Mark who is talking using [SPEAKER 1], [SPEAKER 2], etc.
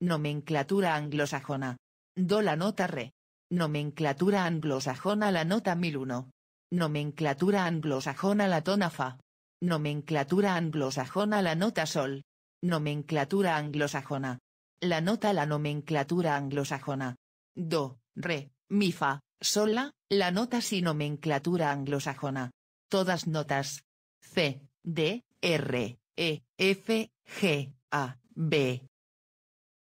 [SPEAKER 1] Nomenclatura anglosajona. Do la nota re. Nomenclatura anglosajona la nota uno Nomenclatura anglosajona la tona fa. Nomenclatura anglosajona la nota sol. Nomenclatura anglosajona. La nota la nomenclatura anglosajona. Do, re, mi fa, sola, la nota si nomenclatura anglosajona. Todas notas. C,
[SPEAKER 2] D, R, E, F, G, A, B,